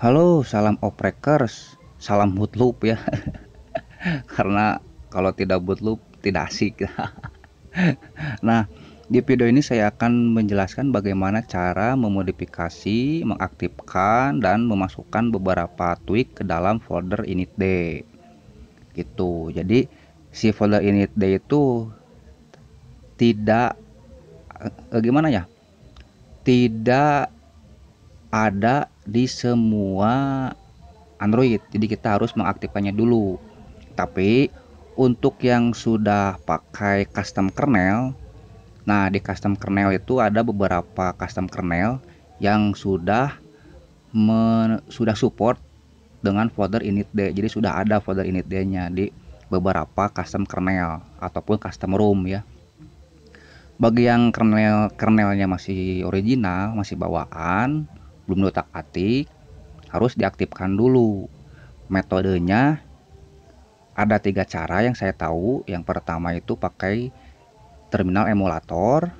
Halo, salam oprekers, salam bootloop ya. Karena kalau tidak bootloop tidak asik. nah, di video ini saya akan menjelaskan bagaimana cara memodifikasi, mengaktifkan dan memasukkan beberapa tweak ke dalam folder initd. Gitu. Jadi si folder initd itu tidak eh, gimana ya? Tidak ada di semua Android. Jadi kita harus mengaktifkannya dulu. Tapi untuk yang sudah pakai custom kernel, nah di custom kernel itu ada beberapa custom kernel yang sudah men, sudah support dengan folder initd. Jadi sudah ada folder initd-nya di beberapa custom kernel ataupun custom room ya. Bagi yang kernel kernelnya masih original, masih bawaan, sebelum diotak-atik harus diaktifkan dulu. Metodenya ada tiga cara yang saya tahu. Yang pertama itu pakai terminal emulator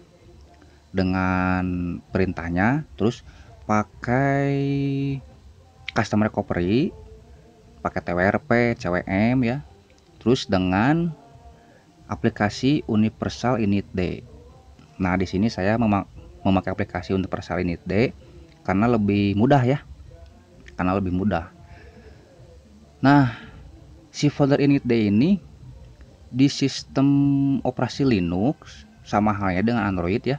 dengan perintahnya, terus pakai customer recovery, pakai TWRP, CWM ya. Terus dengan aplikasi Universal Init D. Nah, di sini saya memakai aplikasi Universal Init D karena lebih mudah ya karena lebih mudah nah si folder init day ini di sistem operasi Linux sama halnya dengan Android ya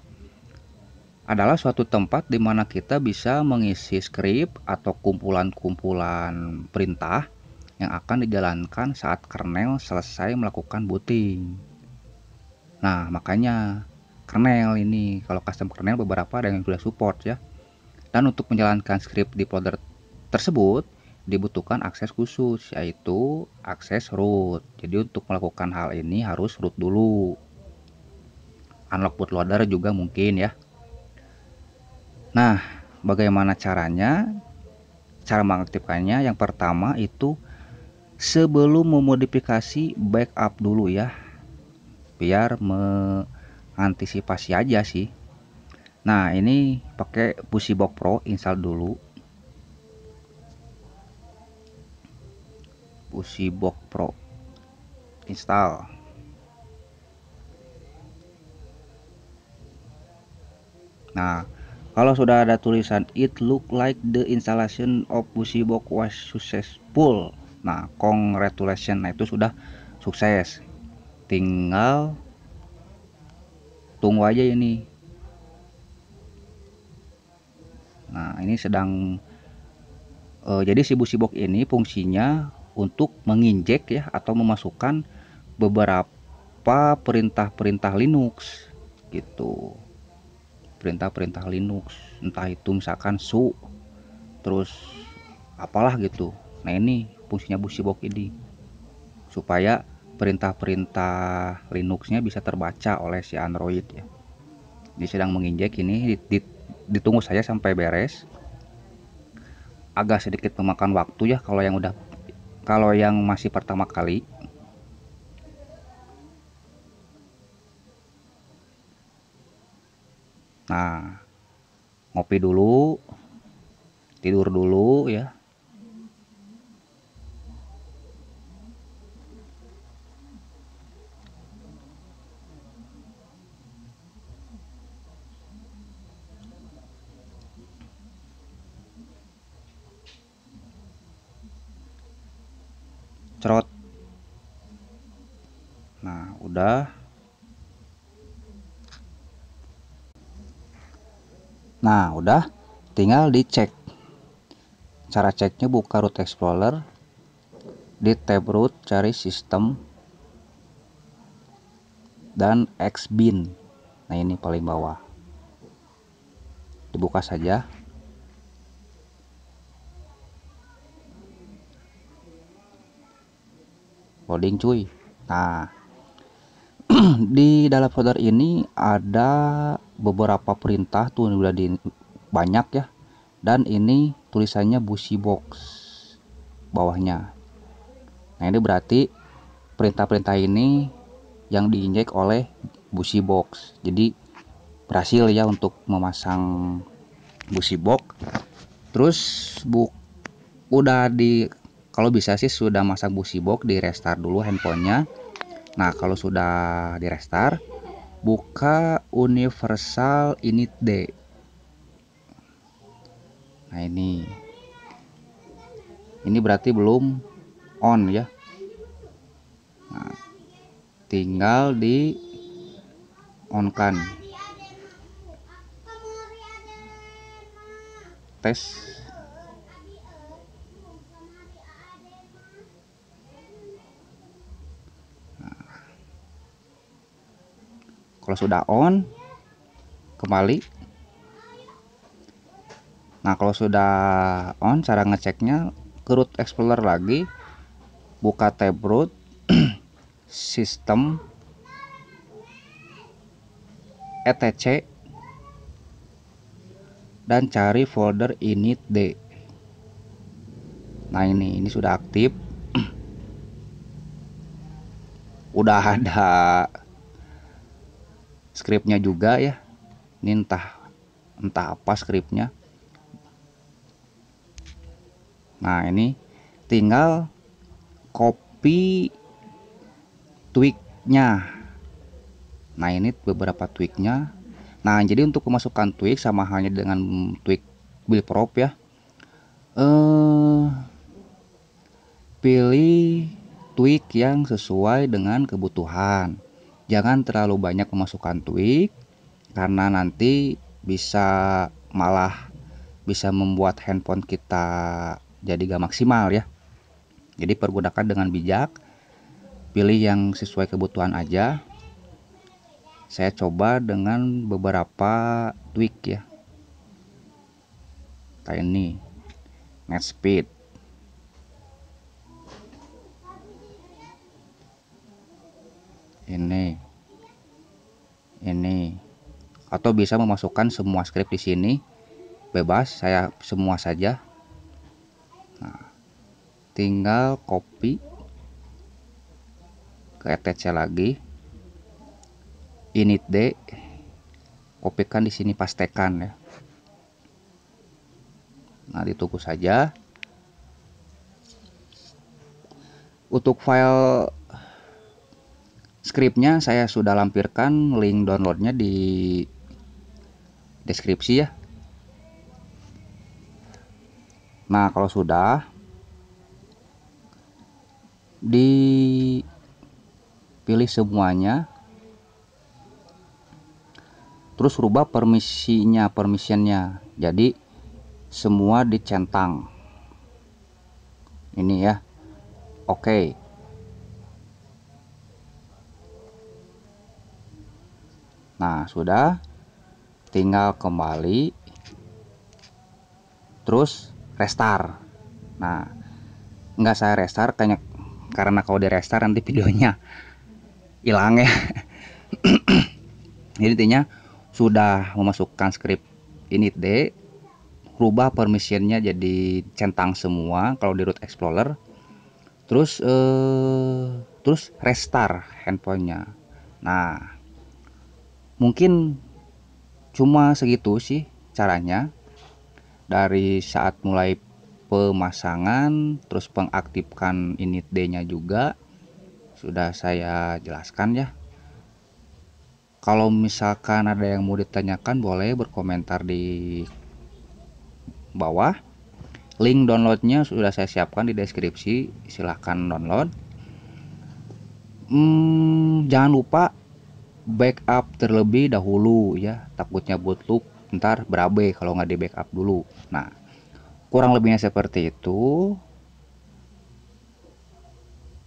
adalah suatu tempat di mana kita bisa mengisi script atau kumpulan-kumpulan perintah yang akan dijalankan saat kernel selesai melakukan booting. Nah, makanya kernel ini kalau custom kernel beberapa ada yang sudah support ya. Dan untuk menjalankan script di folder tersebut dibutuhkan akses khusus yaitu akses root. Jadi untuk melakukan hal ini harus root dulu. Unlock bootloader juga mungkin ya. Nah, bagaimana caranya? Cara mengaktifkannya yang pertama itu sebelum memodifikasi backup dulu ya. Biar mengantisipasi aja sih nah ini pakai Box Pro install dulu Box Pro install nah kalau sudah ada tulisan it look like the installation of Box was successful nah congratulation nah itu sudah sukses tinggal tunggu aja ini Nah ini sedang e, jadi si busi box ini fungsinya untuk menginjek ya atau memasukkan beberapa perintah-perintah Linux gitu perintah-perintah Linux entah itu misalkan su terus apalah gitu nah ini fungsinya busi box ini supaya perintah-perintah Linuxnya bisa terbaca oleh si Android ya ini sedang menginjek ini di, di, ditunggu saja sampai beres agak sedikit memakan waktu ya kalau yang udah kalau yang masih pertama kali nah ngopi dulu tidur dulu ya cerot nah udah nah udah tinggal dicek cara ceknya buka root explorer di tab root cari system dan xbin nah ini paling bawah dibuka saja folding cuy nah di dalam folder ini ada beberapa perintah tuh udah di banyak ya dan ini tulisannya busi box bawahnya nah ini berarti perintah-perintah ini yang diinjek oleh busi box jadi berhasil ya untuk memasang busi box terus bu udah di kalau bisa sih sudah masak busibok di restart dulu handphonenya nah kalau sudah di restart buka universal init d nah ini ini berarti belum on ya nah, tinggal di on kan tes kalau sudah on kembali nah kalau sudah on cara ngeceknya ke root explorer lagi buka tab root system etc dan cari folder ini d nah ini ini sudah aktif udah ada skripnya juga ya ini entah entah apa skripnya nah ini tinggal copy tweaknya nah ini beberapa tweaknya nah jadi untuk memasukkan tweak sama halnya dengan tweak build prop ya eh pilih tweak yang sesuai dengan kebutuhan jangan terlalu banyak memasukkan tweak karena nanti bisa malah bisa membuat handphone kita jadi gak maksimal ya jadi pergunakan dengan bijak pilih yang sesuai kebutuhan aja saya coba dengan beberapa tweak ya kayak ini net speed ini ini atau bisa memasukkan semua script di sini bebas saya semua saja nah, tinggal copy ke etc lagi init d kopikan di sini pastekan ya nah ditunggu saja untuk file Skripnya saya sudah lampirkan link downloadnya di deskripsi ya. Nah kalau sudah dipilih semuanya terus rubah permisinya permissionnya jadi semua dicentang ini ya oke okay. Nah, sudah tinggal kembali terus restart. Nah, nggak saya restart kayaknya karena kalau di restart nanti videonya hilang ya. Jadi intinya sudah memasukkan script init d rubah permissionnya jadi centang semua kalau di root explorer terus eh, terus restart handphonenya nah mungkin cuma segitu sih caranya dari saat mulai pemasangan terus pengaktifkan init D nya juga sudah saya jelaskan ya kalau misalkan ada yang mau ditanyakan boleh berkomentar di bawah link downloadnya sudah saya siapkan di deskripsi silahkan download hmm, jangan lupa backup terlebih dahulu ya takutnya bootloop ntar berabe kalau nggak di backup dulu nah kurang lebihnya seperti itu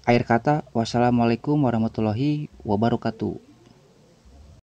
Air kata wassalamualaikum warahmatullahi wabarakatuh